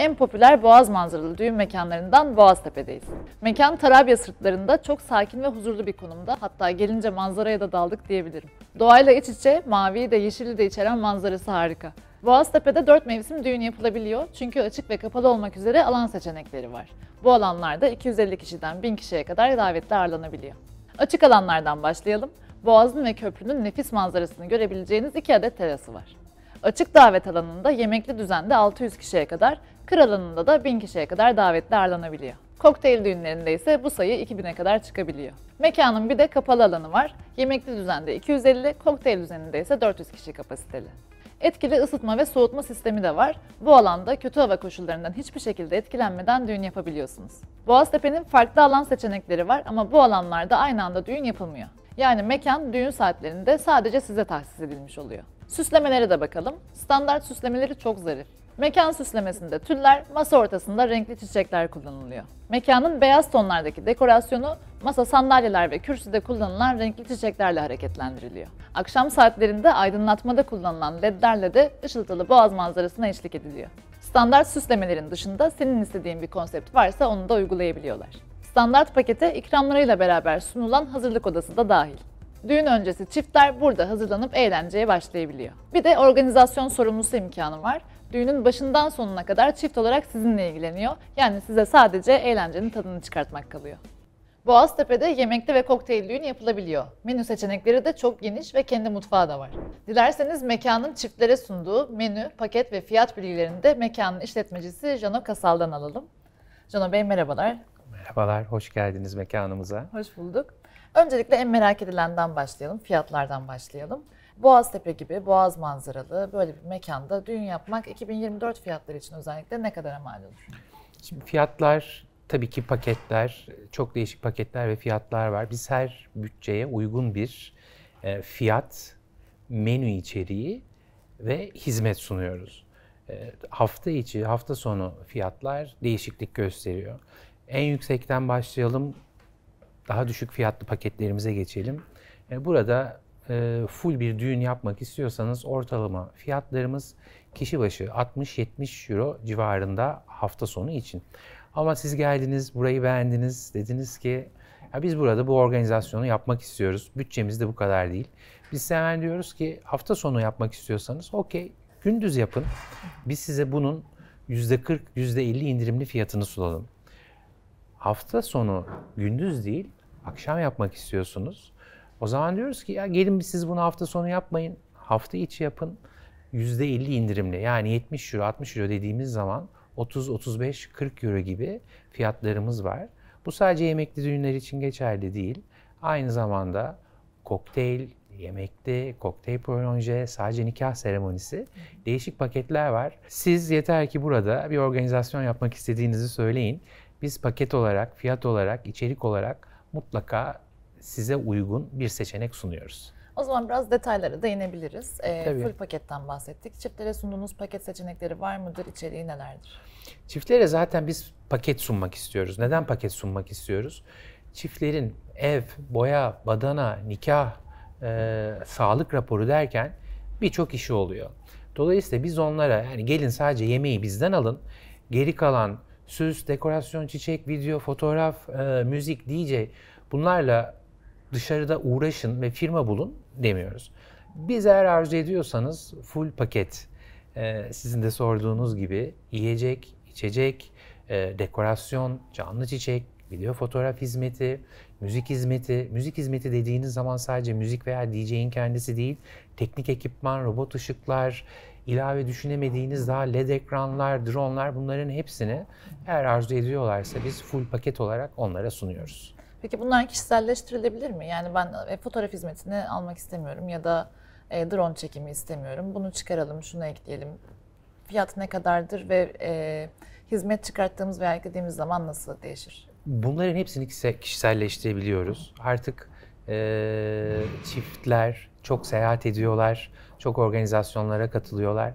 en popüler Boğaz manzaralı düğün mekanlarından Boğaztepe'deyiz. Mekan Tarabya sırtlarında çok sakin ve huzurlu bir konumda hatta gelince manzaraya da daldık diyebilirim. Doğayla iç içe maviyi de yeşili de içeren manzarası harika. Boğaztepe'de dört mevsim düğün yapılabiliyor çünkü açık ve kapalı olmak üzere alan seçenekleri var. Bu alanlarda 250 kişiden 1000 kişiye kadar davetli ağırlanabiliyor. Açık alanlardan başlayalım. Boğaz'ın ve köprünün nefis manzarasını görebileceğiniz iki adet terası var. Açık davet alanında yemekli düzende 600 kişiye kadar, kır alanında da 1000 kişiye kadar davetli ağırlanabiliyor. Kokteyl düğünlerinde ise bu sayı 2000'e kadar çıkabiliyor. Mekanın bir de kapalı alanı var. Yemekli düzende 250, kokteyl düzeninde ise 400 kişi kapasiteli. Etkili ısıtma ve soğutma sistemi de var. Bu alanda kötü hava koşullarından hiçbir şekilde etkilenmeden düğün yapabiliyorsunuz. Boğaztepe'nin farklı alan seçenekleri var ama bu alanlarda aynı anda düğün yapılmıyor. Yani mekan düğün saatlerinde sadece size tahsis edilmiş oluyor. Süslemelere de bakalım. Standart süslemeleri çok zarif. Mekan süslemesinde tüller, masa ortasında renkli çiçekler kullanılıyor. Mekanın beyaz tonlardaki dekorasyonu masa sandalyeler ve kürsüde kullanılan renkli çiçeklerle hareketlendiriliyor. Akşam saatlerinde aydınlatmada kullanılan ledlerle de ışıltılı boğaz manzarasına eşlik ediliyor. Standart süslemelerin dışında senin istediğin bir konsept varsa onu da uygulayabiliyorlar. Standart pakete ikramlarıyla beraber sunulan hazırlık odası da dahil. Düğün öncesi çiftler burada hazırlanıp eğlenceye başlayabiliyor. Bir de organizasyon sorumlusu imkanı var. Düğünün başından sonuna kadar çift olarak sizinle ilgileniyor. Yani size sadece eğlencenin tadını çıkartmak kalıyor. Boğaztepe'de yemekli ve kokteyl düğün yapılabiliyor. Menü seçenekleri de çok geniş ve kendi mutfağı da var. Dilerseniz mekanın çiftlere sunduğu menü, paket ve fiyat bilgilerini de mekanın işletmecisi Jano Kasal'dan alalım. Jano Bey merhabalar. Merhabalar, hoş geldiniz mekanımıza. Hoş bulduk. Öncelikle en merak edilenden başlayalım, fiyatlardan başlayalım. Boğaztepe gibi boğaz manzaralı böyle bir mekanda düğün yapmak 2024 fiyatları için özellikle ne kadar mal olur? Şimdi fiyatlar tabii ki paketler, çok değişik paketler ve fiyatlar var. Biz her bütçeye uygun bir e, fiyat, menü içeriği ve hizmet sunuyoruz. E, hafta içi, hafta sonu fiyatlar değişiklik gösteriyor. En yüksekten başlayalım daha düşük fiyatlı paketlerimize geçelim. E, burada e, full bir düğün yapmak istiyorsanız ortalama fiyatlarımız kişi başı 60-70 euro civarında hafta sonu için. Ama siz geldiniz, burayı beğendiniz, dediniz ki ya biz burada bu organizasyonu yapmak istiyoruz. Bütçemiz de bu kadar değil. Biz hemen diyoruz ki hafta sonu yapmak istiyorsanız okey gündüz yapın. Biz size bunun %40, %50 indirimli fiyatını sunalım. Hafta sonu gündüz değil, akşam yapmak istiyorsunuz. O zaman diyoruz ki ya gelin siz bunu hafta sonu yapmayın. Hafta içi yapın. %50 indirimli yani 70 euro 60 euro dediğimiz zaman 30 35 40 euro gibi fiyatlarımız var. Bu sadece yemekli düğünler için geçerli değil. Aynı zamanda kokteyl, yemekte, kokteyl prolonje, sadece nikah seremonisi değişik paketler var. Siz yeter ki burada bir organizasyon yapmak istediğinizi söyleyin. Biz paket olarak, fiyat olarak, içerik olarak mutlaka size uygun bir seçenek sunuyoruz. O zaman biraz detaylara değinebiliriz. E, Full paketten bahsettik. Çiftlere sunduğunuz paket seçenekleri var mıdır? İçeriği nelerdir? Çiftlere zaten biz paket sunmak istiyoruz. Neden paket sunmak istiyoruz? Çiftlerin ev, boya, badana, nikah, e, sağlık raporu derken birçok işi oluyor. Dolayısıyla biz onlara yani gelin sadece yemeği bizden alın. Geri kalan süs, dekorasyon, çiçek, video, fotoğraf, e, müzik, DJ bunlarla dışarıda uğraşın ve firma bulun demiyoruz. Biz eğer arzu ediyorsanız full paket e, sizin de sorduğunuz gibi yiyecek, içecek, e, dekorasyon, canlı çiçek, video fotoğraf hizmeti, müzik hizmeti. Müzik hizmeti dediğiniz zaman sadece müzik veya DJ'in kendisi değil, teknik ekipman, robot ışıklar, ilave düşünemediğiniz daha LED ekranlar, dronlar bunların hepsini eğer arzu ediyorlarsa biz full paket olarak onlara sunuyoruz. Peki bunlar kişiselleştirilebilir mi? Yani ben e, fotoğraf hizmetini almak istemiyorum ya da e, drone çekimi istemiyorum. Bunu çıkaralım, şunu ekleyelim. Fiyat ne kadardır ve e, hizmet çıkarttığımız veya eklediğimiz zaman nasıl değişir? Bunların hepsini kişiselleştirebiliyoruz. Artık e, çiftler çok seyahat ediyorlar çok organizasyonlara katılıyorlar.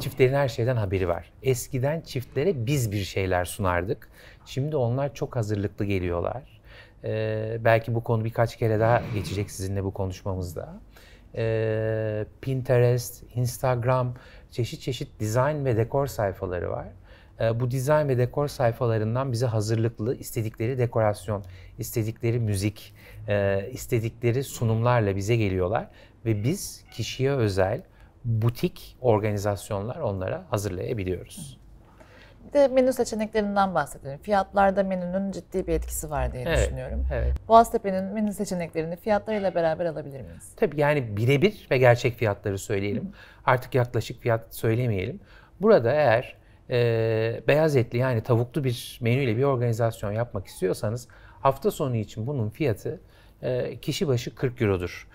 Çiftlerin her şeyden haberi var. Eskiden çiftlere biz bir şeyler sunardık. Şimdi onlar çok hazırlıklı geliyorlar. Ee, belki bu konu birkaç kere daha geçecek sizinle bu konuşmamızda. Ee, Pinterest, Instagram, çeşit çeşit dizayn ve dekor sayfaları var ee, bu dizayn ve dekor sayfalarından bize hazırlıklı istedikleri dekorasyon, istedikleri müzik, e, istedikleri sunumlarla bize geliyorlar ve biz kişiye özel butik organizasyonlar onlara hazırlayabiliyoruz. de menü seçeneklerinden bahsedelim. Fiyatlarda menünün ciddi bir etkisi var diye evet, düşünüyorum. Evet. Boğaztepe'nin menü seçeneklerini fiyatlarıyla beraber alabilir miyiz? Tabii yani birebir ve gerçek fiyatları söyleyelim. Hı. Artık yaklaşık fiyat söylemeyelim. Burada eğer e, beyaz etli yani tavuklu bir menüyle bir organizasyon yapmak istiyorsanız hafta sonu için bunun fiyatı ee, kişi başı 40 Euro'dur.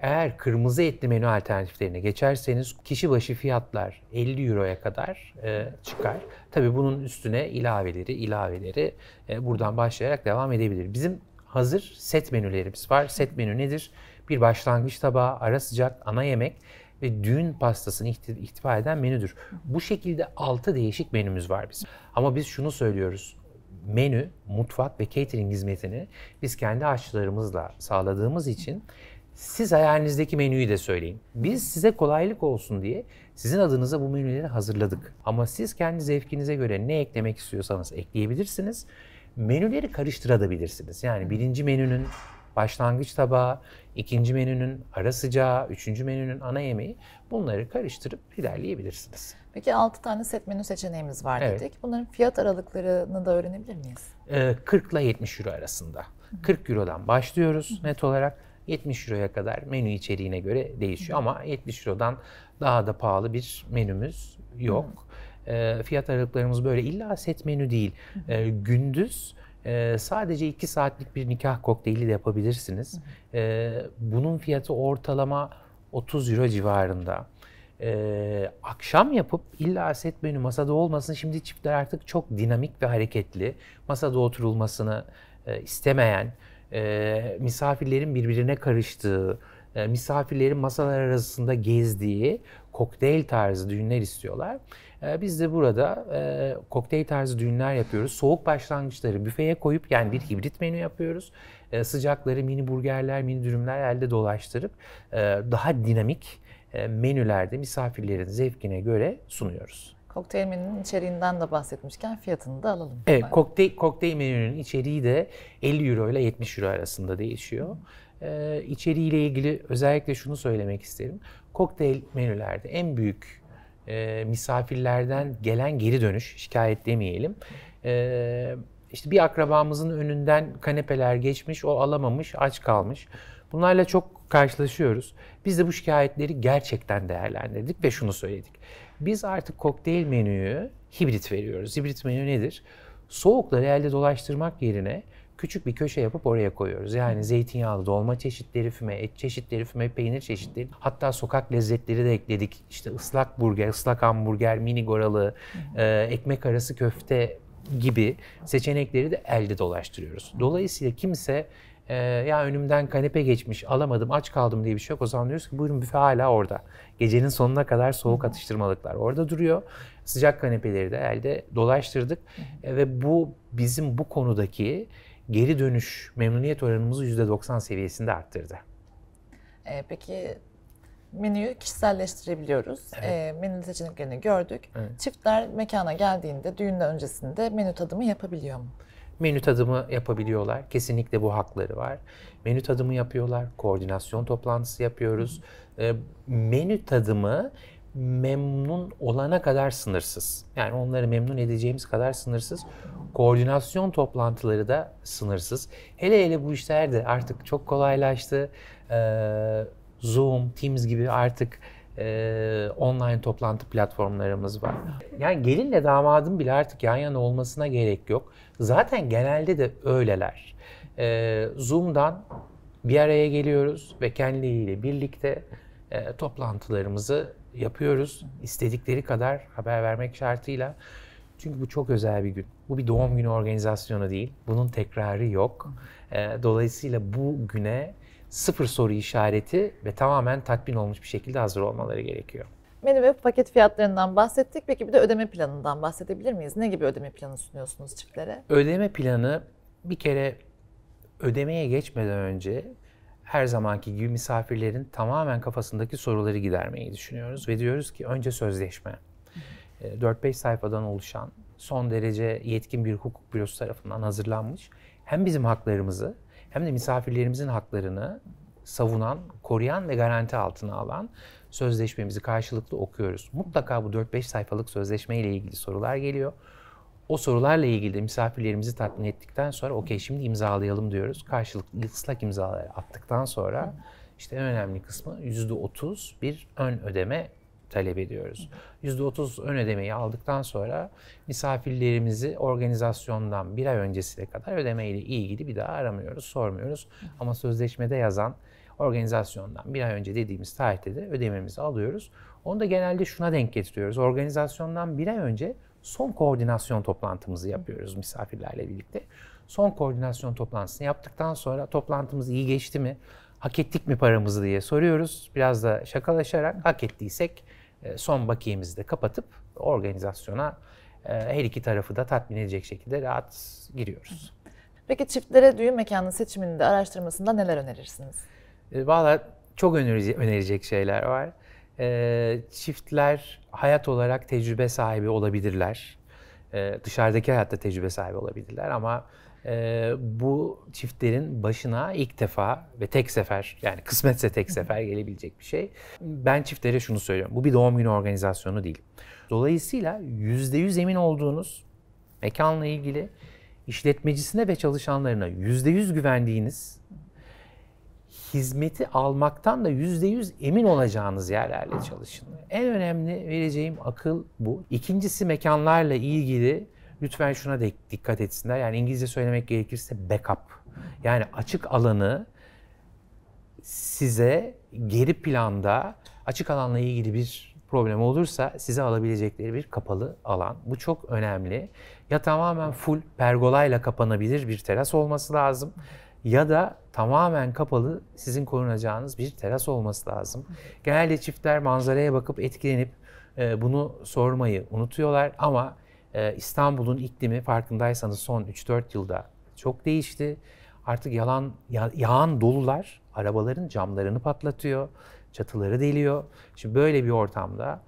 Eğer kırmızı etli menü alternatiflerine geçerseniz kişi başı fiyatlar 50 Euro'ya kadar e, çıkar. Tabii bunun üstüne ilaveleri, ilaveleri e, buradan başlayarak devam edebilir. Bizim hazır set menülerimiz var. Set menü nedir? Bir başlangıç tabağı, ara sıcak, ana yemek ve düğün pastasını ihtiva eden menüdür. Bu şekilde 6 değişik menümüz var bizim. Ama biz şunu söylüyoruz menü, mutfak ve catering hizmetini biz kendi aşçılarımızla sağladığımız için siz hayalinizdeki menüyü de söyleyin. Biz size kolaylık olsun diye sizin adınıza bu menüleri hazırladık. Ama siz kendi zevkinize göre ne eklemek istiyorsanız ekleyebilirsiniz. Menüleri karıştırabilirsiniz. Yani birinci menünün başlangıç tabağı, ikinci menünün ara sıcağı, üçüncü menünün ana yemeği bunları karıştırıp ilerleyebilirsiniz. Peki 6 tane set menü seçeneğimiz var evet. dedik. Bunların fiyat aralıklarını da öğrenebilir miyiz? 40 ile 70 euro arasında. Hı-hı. 40 eurodan başlıyoruz Hı-hı. net olarak. 70 euroya kadar menü içeriğine göre değişiyor Hı-hı. ama 70 eurodan daha da pahalı bir menümüz yok. E, fiyat aralıklarımız böyle illa set menü değil. E, gündüz e, sadece 2 saatlik bir nikah kokteyli de yapabilirsiniz. E, bunun fiyatı ortalama 30 euro civarında e, akşam yapıp illa set menü masada olmasın. Şimdi çiftler artık çok dinamik ve hareketli. Masada oturulmasını e, istemeyen, e, misafirlerin birbirine karıştığı, e, misafirlerin masalar arasında gezdiği kokteyl tarzı düğünler istiyorlar. E, biz de burada e, kokteyl tarzı düğünler yapıyoruz. Soğuk başlangıçları büfeye koyup yani bir hibrit menü yapıyoruz. E, sıcakları mini burgerler, mini dürümler elde dolaştırıp e, daha dinamik e, menülerde misafirlerin zevkine göre sunuyoruz. Kokteyl menünün içeriğinden de bahsetmişken fiyatını da alalım. Evet, kokteyl, kokteyl menünün içeriği de 50 euro ile 70 euro arasında değişiyor. Ee, ile ilgili özellikle şunu söylemek isterim. Kokteyl menülerde en büyük e, misafirlerden gelen geri dönüş, şikayet demeyelim. E, işte bir akrabamızın önünden kanepeler geçmiş, o alamamış, aç kalmış. Bunlarla çok karşılaşıyoruz. Biz de bu şikayetleri gerçekten değerlendirdik ve şunu söyledik. Biz artık kokteyl menüyü hibrit veriyoruz. Hibrit menü nedir? Soğukları elde dolaştırmak yerine küçük bir köşe yapıp oraya koyuyoruz. Yani zeytinyağlı dolma çeşitleri, füme et çeşitleri, füme peynir çeşitleri. Hatta sokak lezzetleri de ekledik. İşte ıslak burger, ıslak hamburger, mini goralı, e, ekmek arası köfte gibi seçenekleri de elde dolaştırıyoruz. Dolayısıyla kimse e, ya önümden kanepe geçmiş alamadım aç kaldım diye bir şey yok. O zaman diyoruz ki buyurun büfe hala orada. Gecenin sonuna kadar soğuk atıştırmalıklar orada duruyor. Sıcak kanepeleri de elde dolaştırdık e, ve bu bizim bu konudaki geri dönüş memnuniyet oranımızı %90 seviyesinde arttırdı. E, peki menüyü kişiselleştirebiliyoruz. Evet. E, menü seçeneklerini gördük. Evet. Çiftler mekana geldiğinde düğünden öncesinde menü tadımı yapabiliyor mu? Menü tadımı yapabiliyorlar. Kesinlikle bu hakları var. Menü tadımı yapıyorlar. Koordinasyon toplantısı yapıyoruz. E, menü tadımı memnun olana kadar sınırsız. Yani onları memnun edeceğimiz kadar sınırsız. Koordinasyon toplantıları da sınırsız. Hele hele bu işler de artık çok kolaylaştı. Ee, Zoom, Teams gibi artık e, online toplantı platformlarımız var. Yani gelinle damadın bile artık yan yana olmasına gerek yok. Zaten genelde de öyleler. E, Zoom'dan bir araya geliyoruz ve kendileriyle birlikte e, toplantılarımızı yapıyoruz. İstedikleri kadar haber vermek şartıyla. Çünkü bu çok özel bir gün. Bu bir doğum günü organizasyonu değil. Bunun tekrarı yok. Ee, dolayısıyla bu güne sıfır soru işareti ve tamamen tatmin olmuş bir şekilde hazır olmaları gerekiyor. Menü ve paket fiyatlarından bahsettik. Peki bir de ödeme planından bahsedebilir miyiz? Ne gibi ödeme planı sunuyorsunuz çiftlere? Ödeme planı bir kere ödemeye geçmeden önce her zamanki gibi misafirlerin tamamen kafasındaki soruları gidermeyi düşünüyoruz ve diyoruz ki önce sözleşme. 4-5 ee, sayfadan oluşan son derece yetkin bir hukuk bürosu tarafından hazırlanmış hem bizim haklarımızı hem de misafirlerimizin haklarını savunan, koruyan ve garanti altına alan sözleşmemizi karşılıklı okuyoruz. Mutlaka bu 4-5 sayfalık sözleşme ilgili sorular geliyor. O sorularla ilgili de misafirlerimizi tatmin ettikten sonra okey şimdi imzalayalım diyoruz. Karşılıklı ıslak imzaları attıktan sonra işte en önemli kısmı %30 bir ön ödeme talep ediyoruz. %30 ön ödemeyi aldıktan sonra misafirlerimizi organizasyondan bir ay öncesine kadar ödemeyle ilgili bir daha aramıyoruz, sormuyoruz. Ama sözleşmede yazan organizasyondan bir ay önce dediğimiz tarihte de ödememizi alıyoruz. Onu da genelde şuna denk getiriyoruz. Organizasyondan bir ay önce son koordinasyon toplantımızı yapıyoruz misafirlerle birlikte. Son koordinasyon toplantısını yaptıktan sonra toplantımız iyi geçti mi? Hak ettik mi paramızı diye soruyoruz. Biraz da şakalaşarak hak ettiysek e, son bakiyemizi de kapatıp organizasyona e, her iki tarafı da tatmin edecek şekilde rahat giriyoruz. Peki çiftlere düğün mekanı seçiminde araştırmasında neler önerirsiniz? E, Valla çok önerecek şeyler var. Çiftler hayat olarak tecrübe sahibi olabilirler. Dışarıdaki hayatta tecrübe sahibi olabilirler ama e, bu çiftlerin başına ilk defa ve tek sefer yani kısmetse tek sefer gelebilecek bir şey. Ben çiftlere şunu söylüyorum. Bu bir doğum günü organizasyonu değil. Dolayısıyla yüzde yüz emin olduğunuz mekanla ilgili işletmecisine ve çalışanlarına yüzde yüz güvendiğiniz hizmeti almaktan da yüzde yüz emin olacağınız yerlerle çalışın. En önemli vereceğim akıl bu. İkincisi mekanlarla ilgili lütfen şuna de dikkat etsinler. Yani İngilizce söylemek gerekirse backup. Yani açık alanı size geri planda açık alanla ilgili bir problem olursa size alabilecekleri bir kapalı alan. Bu çok önemli. Ya tamamen full pergolayla kapanabilir bir teras olması lazım ya da tamamen kapalı sizin korunacağınız bir teras olması lazım. Genelde çiftler manzaraya bakıp etkilenip e, bunu sormayı unutuyorlar ama ee, İstanbul'un iklimi farkındaysanız son 3-4 yılda çok değişti. Artık yalan yağan dolular arabaların camlarını patlatıyor, çatıları deliyor. Şimdi böyle bir ortamda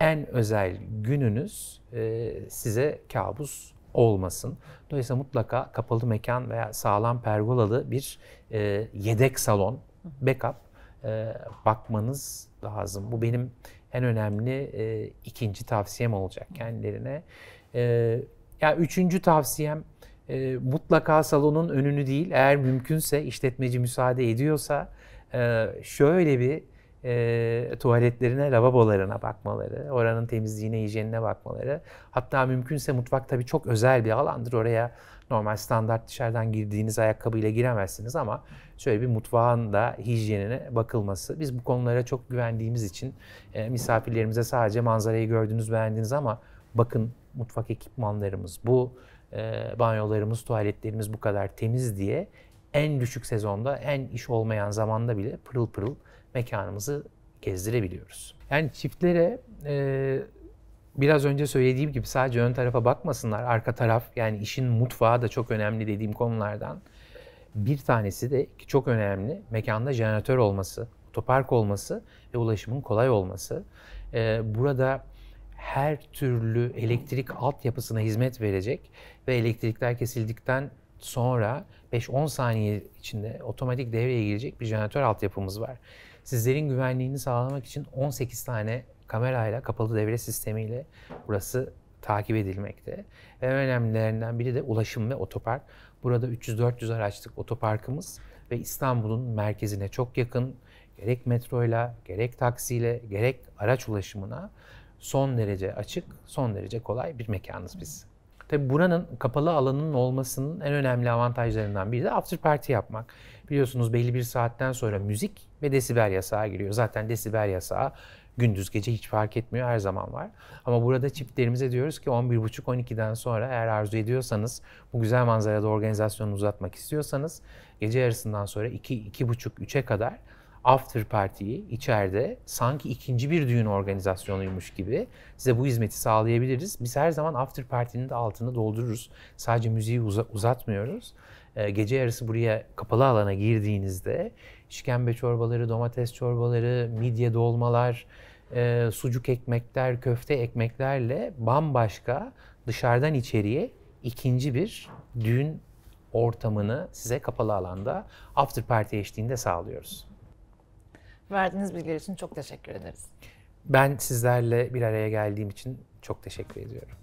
en özel gününüz e, size kabus olmasın. Dolayısıyla mutlaka kapalı mekan veya sağlam pergolalı bir e, yedek salon, backup e, bakmanız lazım. Bu benim en önemli e, ikinci tavsiyem olacak kendilerine. E, ee, yani üçüncü tavsiyem e, mutlaka salonun önünü değil, eğer mümkünse işletmeci müsaade ediyorsa e, şöyle bir e, tuvaletlerine, lavabolarına bakmaları, oranın temizliğine, hijyenine bakmaları. Hatta mümkünse mutfak tabii çok özel bir alandır. Oraya normal standart dışarıdan girdiğiniz ayakkabıyla giremezsiniz ama şöyle bir mutfağın da hijyenine bakılması. Biz bu konulara çok güvendiğimiz için e, misafirlerimize sadece manzarayı gördünüz, beğendiniz ama bakın mutfak ekipmanlarımız bu, e, banyolarımız, tuvaletlerimiz bu kadar temiz diye en düşük sezonda, en iş olmayan zamanda bile pırıl pırıl mekanımızı gezdirebiliyoruz. Yani çiftlere e, biraz önce söylediğim gibi sadece ön tarafa bakmasınlar. Arka taraf yani işin mutfağı da çok önemli dediğim konulardan. Bir tanesi de ki çok önemli mekanda jeneratör olması, otopark olması ve ulaşımın kolay olması. Ee, burada her türlü elektrik altyapısına hizmet verecek ve elektrikler kesildikten sonra 5-10 saniye içinde otomatik devreye girecek bir jeneratör altyapımız var. Sizlerin güvenliğini sağlamak için 18 tane kamerayla kapalı devre sistemiyle burası takip edilmekte. En önemlilerinden biri de ulaşım ve otopark. Burada 300-400 araçlık otoparkımız ve İstanbul'un merkezine çok yakın gerek metroyla, gerek taksiyle, gerek araç ulaşımına son derece açık, son derece kolay bir mekanız biz. Tabii buranın kapalı alanının olmasının en önemli avantajlarından biri de after party yapmak. Biliyorsunuz belli bir saatten sonra müzik ve desibel yasağı giriyor. Zaten desibel yasağı gündüz gece hiç fark etmiyor her zaman var. Ama burada çiftlerimize diyoruz ki 11.30-12'den sonra eğer arzu ediyorsanız bu güzel manzarada organizasyonu uzatmak istiyorsanız gece yarısından sonra 2-2.30-3'e kadar after party'yi içeride sanki ikinci bir düğün organizasyonuymuş gibi size bu hizmeti sağlayabiliriz. Biz her zaman after party'nin de altını doldururuz. Sadece müziği uza- uzatmıyoruz. Ee, gece yarısı buraya kapalı alana girdiğinizde işkembe çorbaları, domates çorbaları, midye dolmalar, e, sucuk ekmekler, köfte ekmeklerle bambaşka dışarıdan içeriye ikinci bir düğün ortamını size kapalı alanda after party eşliğinde sağlıyoruz. Verdiğiniz bilgiler için çok teşekkür ederiz. Ben sizlerle bir araya geldiğim için çok teşekkür ediyorum.